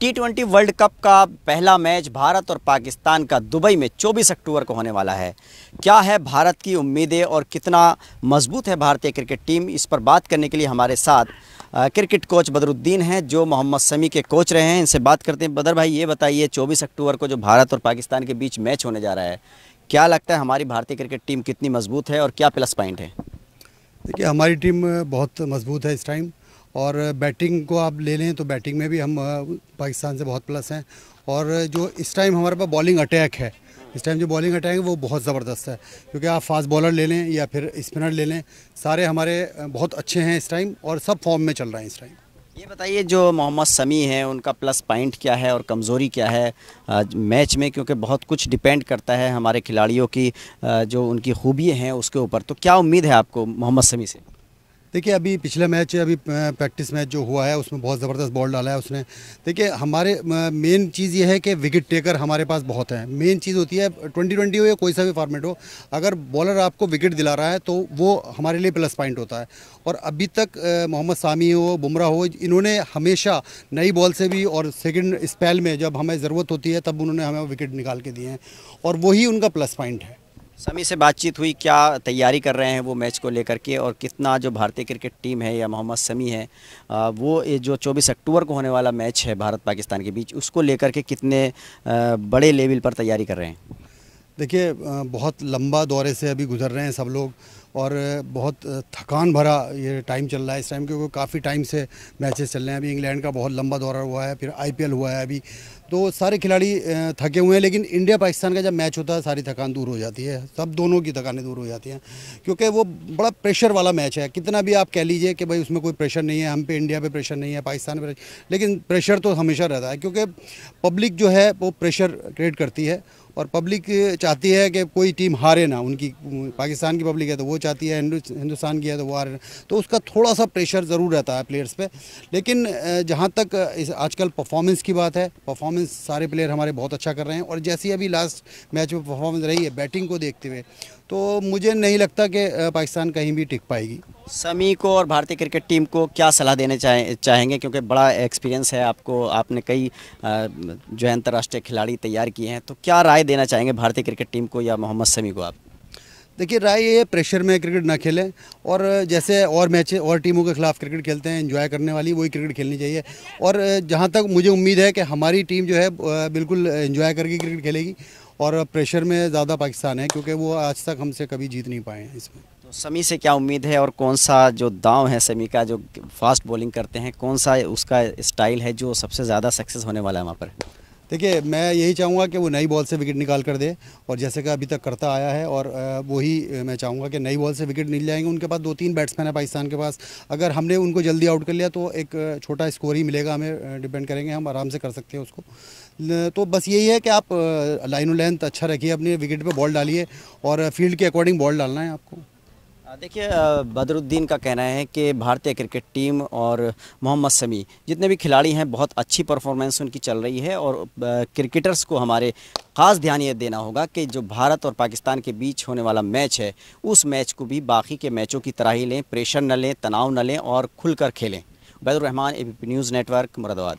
T twenty world cup का पहला match Bharat और पाकिस्तान का दुबई में 24 अक्टूबर को होने वाला है क्या है भारत की उम्मीदें और कितना मजबूत है भारतीय क्रिकेट टीम इस पर बात करने के लिए हमारे साथ क्रिकेट कोच बदरुद्दीन हैं जो मोहम्मद समी के कोच रहे हैं इनसे बात करते हैं बदर भाई ये बताइए चौबीस अक्टूबर को जो भारत और पाकिस्तान के बीच मैच होने जा रहा है क्या लगता है हमारी भारतीय क्रिकेट टीम कितनी मजबूत है और क्या प्लस पॉइंट है देखिए हमारी टीम बहुत मजबूत है इस टाइम और बैटिंग को आप ले लें तो बैटिंग में भी हम पाकिस्तान से बहुत प्लस हैं और जो इस टाइम हमारे पास बॉलिंग अटैक है इस टाइम जो बॉलिंग अटैक है वो बहुत ज़बरदस्त है क्योंकि आप फास्ट बॉलर ले लें या फिर स्पिनर ले लें सारे हमारे बहुत अच्छे हैं इस टाइम और सब फॉर्म में चल रहे हैं इस टाइम ये बताइए जो मोहम्मद समी हैं उनका प्लस पॉइंट क्या है और कमज़ोरी क्या है मैच में क्योंकि बहुत कुछ डिपेंड करता है हमारे खिलाड़ियों की जो उनकी खूबियाँ हैं उसके ऊपर तो क्या उम्मीद है आपको मोहम्मद समी से देखिए अभी पिछला मैच अभी प्रैक्टिस मैच जो हुआ है उसमें बहुत ज़बरदस्त बॉल डाला है उसने देखिए हमारे मेन चीज़ ये है कि विकेट टेकर हमारे पास बहुत है मेन चीज़ होती है ट्वेंटी ट्वेंटी हो या कोई सा भी फॉर्मेट हो अगर बॉलर आपको विकेट दिला रहा है तो वो हमारे लिए प्लस पॉइंट होता है और अभी तक मोहम्मद सामी हो बुमराह हो इन्होंने हमेशा नई बॉल से भी और सेकेंड स्पेल में जब हमें ज़रूरत होती है तब उन्होंने हमें विकेट निकाल के दिए हैं और वही उनका प्लस पॉइंट है समी से बातचीत हुई क्या तैयारी कर रहे हैं वो मैच को लेकर के और कितना जो भारतीय क्रिकेट टीम है या मोहम्मद समी है वो जो 24 अक्टूबर को होने वाला मैच है भारत पाकिस्तान के बीच उसको लेकर के कितने बड़े लेवल पर तैयारी कर रहे हैं देखिए बहुत लंबा दौरे से अभी गुजर रहे हैं सब लोग और बहुत थकान भरा ये टाइम चल रहा है इस टाइम क्योंकि काफ़ी टाइम से मैचेस चल रहे हैं अभी इंग्लैंड का बहुत लंबा दौरा हुआ है फिर आईपीएल हुआ है अभी तो सारे खिलाड़ी थके हुए हैं लेकिन इंडिया पाकिस्तान का जब मैच होता है सारी थकान दूर हो जाती है सब दोनों की थकानें दूर हो जाती हैं क्योंकि वो बड़ा प्रेशर वाला मैच है कितना भी आप कह लीजिए कि भाई उसमें कोई प्रेशर नहीं है हम पे इंडिया पे प्रेशर नहीं है पाकिस्तान पर लेकिन प्रेशर तो हमेशा रहता है क्योंकि पब्लिक जो है वो प्रेशर क्रिएट करती है और पब्लिक चाहती है कि कोई टीम हारे ना उनकी पाकिस्तान की पब्लिक है तो वो चाहती है हिंदुस्तान की है तो वो हारे ना तो उसका थोड़ा सा प्रेशर ज़रूर रहता है प्लेयर्स पे लेकिन जहाँ तक इस आजकल परफॉर्मेंस की बात है परफॉर्मेंस सारे प्लेयर हमारे बहुत अच्छा कर रहे हैं और जैसी अभी लास्ट मैच में परफॉर्मेंस रही है बैटिंग को देखते हुए तो मुझे नहीं लगता कि पाकिस्तान कहीं भी टिक पाएगी समी को और भारतीय क्रिकेट टीम को क्या सलाह देने चाहें चाहेंगे क्योंकि बड़ा एक्सपीरियंस है आपको आपने कई जो है अंतर्राष्ट्रीय खिलाड़ी तैयार किए हैं तो क्या राय देना चाहेंगे भारतीय क्रिकेट टीम को या मोहम्मद समी को आप देखिए राय ये प्रेशर में क्रिकेट ना खेलें और जैसे और मैच और टीमों के खिलाफ क्रिकेट खेलते हैं एंजॉय करने वाली वही क्रिकेट खेलनी चाहिए और जहाँ तक मुझे उम्मीद है कि हमारी टीम जो है बिल्कुल एंजॉय करके क्रिकेट खेलेगी और प्रेशर में ज़्यादा पाकिस्तान है क्योंकि वो आज तक हमसे कभी जीत नहीं पाए हैं इसमें तो समी से क्या उम्मीद है और कौन सा जो दाव है समी का जो फास्ट बॉलिंग करते हैं कौन सा उसका स्टाइल है जो सबसे ज़्यादा सक्सेस होने वाला है वहाँ पर देखिए मैं यही चाहूँगा कि वो नई बॉल से विकेट निकाल कर दे और जैसे कि अभी तक करता आया है और वही मैं चाहूँगा कि नई बॉल से विकेट मिल जाएंगे उनके पास दो तीन बैट्समैन है पाकिस्तान के पास अगर हमने उनको जल्दी आउट कर लिया तो एक छोटा स्कोर ही मिलेगा हमें डिपेंड करेंगे हम आराम से कर सकते हैं उसको तो बस यही है कि आप लाइन लेंथ अच्छा रखिए अपने विकेट पर बॉल डालिए और फील्ड के अकॉर्डिंग बॉल डालना है आपको देखिए बदरुद्दीन का कहना है कि भारतीय क्रिकेट टीम और मोहम्मद समी जितने भी खिलाड़ी हैं बहुत अच्छी परफॉर्मेंस उनकी चल रही है और क्रिकेटर्स को हमारे ख़ास ध्यान ये देना होगा कि जो भारत और पाकिस्तान के बीच होने वाला मैच है उस मैच को भी बाकी के मैचों की तरह ही लें प्रेशर न लें तनाव न लें और खुलकर खेलें Baidurrahman A news network Moradabad